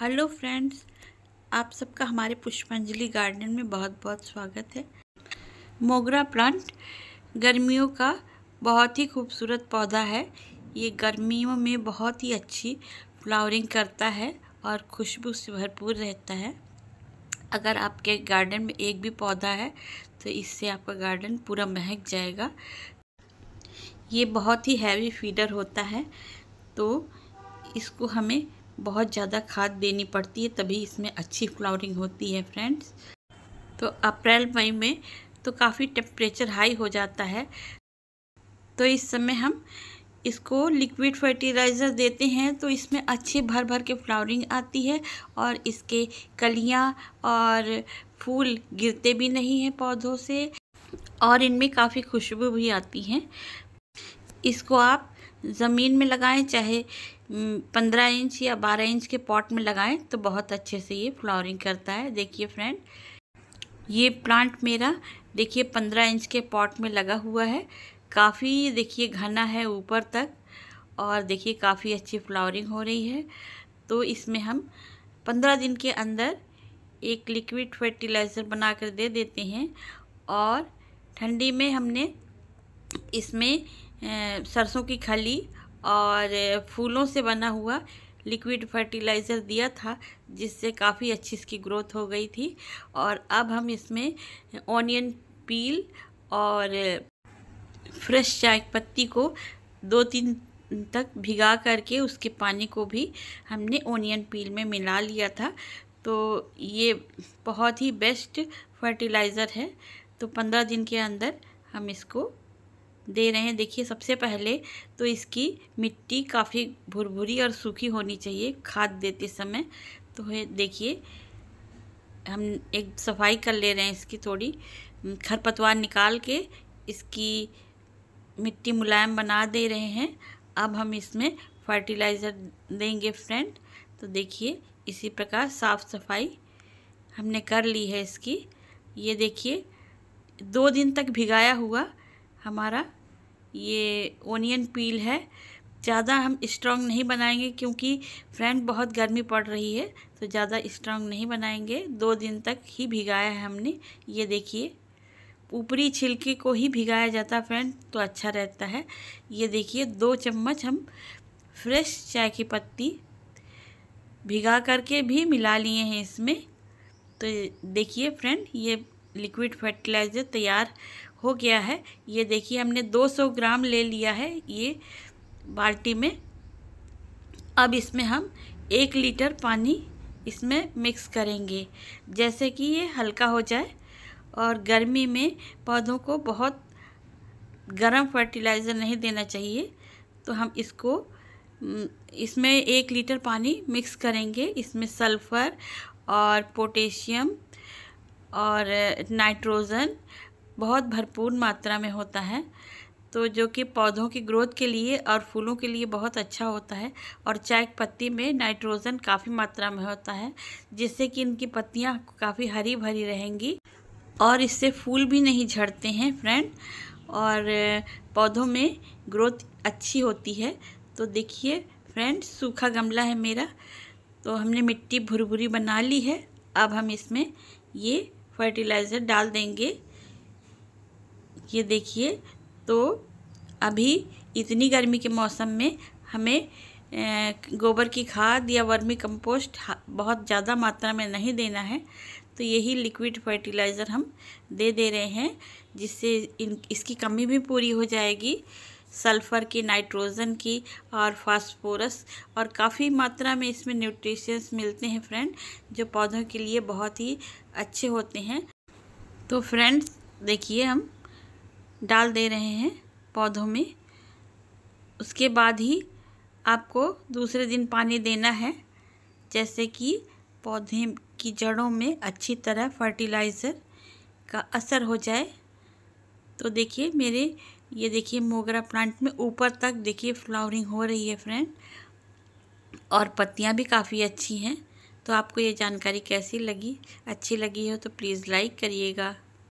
hello friends आप सबका हमारे पुष्पांजलि गार्डन में बहुत बहुत स्वागत है मोगरा प्लांट गर्मियों का बहुत ही खूबसूरत पौधा है ये गर्मियों में बहुत ही अच्छी फ्लावरिंग करता है और खुशबू से भरपूर रहता है अगर आपके गार्डन में एक भी पौधा है तो इससे आपका गार्डन पूरा महक जाएगा ये बहुत ही हैवी फीडर होता है तो इसको हमें बहुत ज़्यादा खाद देनी पड़ती है तभी इसमें अच्छी फ्लावरिंग होती है फ्रेंड्स तो अप्रैल मई में तो काफ़ी टेम्परेचर हाई हो जाता है तो इस समय हम इसको लिक्विड फर्टिलाइज़र देते हैं तो इसमें अच्छे भर भर के फ्लावरिंग आती है और इसके कलियां और फूल गिरते भी नहीं हैं पौधों से और इनमें काफ़ी खुशबू भी आती हैं इसको आप ज़मीन में लगाएं चाहे पंद्रह इंच या बारह इंच के पॉट में लगाएं तो बहुत अच्छे से ये फ्लावरिंग करता है देखिए फ्रेंड ये प्लांट मेरा देखिए पंद्रह इंच के पॉट में लगा हुआ है काफ़ी देखिए घना है ऊपर तक और देखिए काफ़ी अच्छी फ्लावरिंग हो रही है तो इसमें हम पंद्रह दिन के अंदर एक लिक्विड फर्टिलाइज़र बना कर दे देते हैं और ठंडी में हमने इसमें सरसों की खली और फूलों से बना हुआ लिक्विड फर्टिलाइज़र दिया था जिससे काफ़ी अच्छी इसकी ग्रोथ हो गई थी और अब हम इसमें ऑनियन पील और फ्रेश चाय पत्ती को दो तीन तक भिगा करके उसके पानी को भी हमने ओनियन पील में मिला लिया था तो ये बहुत ही बेस्ट फर्टिलाइज़र है तो पंद्रह दिन के अंदर हम इसको दे रहे हैं देखिए सबसे पहले तो इसकी मिट्टी काफ़ी भुरभुरी और सूखी होनी चाहिए खाद देते समय तो है देखिए हम एक सफाई कर ले रहे हैं इसकी थोड़ी खरपतवार निकाल के इसकी मिट्टी मुलायम बना दे रहे हैं अब हम इसमें फर्टिलाइज़र देंगे फ्रेंड तो देखिए इसी प्रकार साफ़ सफाई हमने कर ली है इसकी ये देखिए दो दिन तक भिगाया हुआ हमारा ये ओनियन पील है ज़्यादा हम स्ट्रॉन्ग नहीं बनाएंगे क्योंकि फ्रेंड बहुत गर्मी पड़ रही है तो ज़्यादा स्ट्रॉन्ग नहीं बनाएंगे दो दिन तक ही भिगाया है हमने ये देखिए ऊपरी छिलके को ही भिगाया जाता फ्रेंड तो अच्छा रहता है ये देखिए दो चम्मच हम फ्रेश चाय की पत्ती भिगा करके भी मिला लिए हैं इसमें तो देखिए फ्रेंड ये लिक्विड फर्टिलाइज़र तैयार हो गया है ये देखिए हमने 200 ग्राम ले लिया है ये बाल्टी में अब इसमें हम एक लीटर पानी इसमें मिक्स करेंगे जैसे कि ये हल्का हो जाए और गर्मी में पौधों को बहुत गर्म फर्टिलाइज़र नहीं देना चाहिए तो हम इसको इसमें एक लीटर पानी मिक्स करेंगे इसमें सल्फ़र और पोटेशियम और नाइट्रोजन बहुत भरपूर मात्रा में होता है तो जो कि पौधों की ग्रोथ के लिए और फूलों के लिए बहुत अच्छा होता है और चाय की पत्ती में नाइट्रोजन काफ़ी मात्रा में होता है जिससे कि इनकी पत्तियाँ काफ़ी हरी भरी रहेंगी और इससे फूल भी नहीं झड़ते हैं फ्रेंड और पौधों में ग्रोथ अच्छी होती है तो देखिए फ्रेंड सूखा गमला है मेरा तो हमने मिट्टी भुरभुरी बना ली है अब हम इसमें ये फर्टिलाइज़र डाल देंगे ये देखिए तो अभी इतनी गर्मी के मौसम में हमें गोबर की खाद या वर्मी कंपोस्ट बहुत ज़्यादा मात्रा में नहीं देना है तो यही लिक्विड फर्टिलाइज़र हम दे दे रहे हैं जिससे इन इसकी कमी भी पूरी हो जाएगी सल्फ़र की नाइट्रोजन की और फास्फोरस और काफ़ी मात्रा में इसमें न्यूट्रिशंस मिलते हैं फ्रेंड जो पौधों के लिए बहुत ही अच्छे होते हैं तो फ्रेंड्स देखिए हम डाल दे रहे हैं पौधों में उसके बाद ही आपको दूसरे दिन पानी देना है जैसे कि पौधे की जड़ों में अच्छी तरह फर्टिलाइज़र का असर हो जाए तो देखिए मेरे ये देखिए मोगरा प्लांट में ऊपर तक देखिए फ्लावरिंग हो रही है फ्रेंड और पत्तियाँ भी काफ़ी अच्छी हैं तो आपको ये जानकारी कैसी लगी अच्छी लगी हो तो प्लीज़ लाइक करिएगा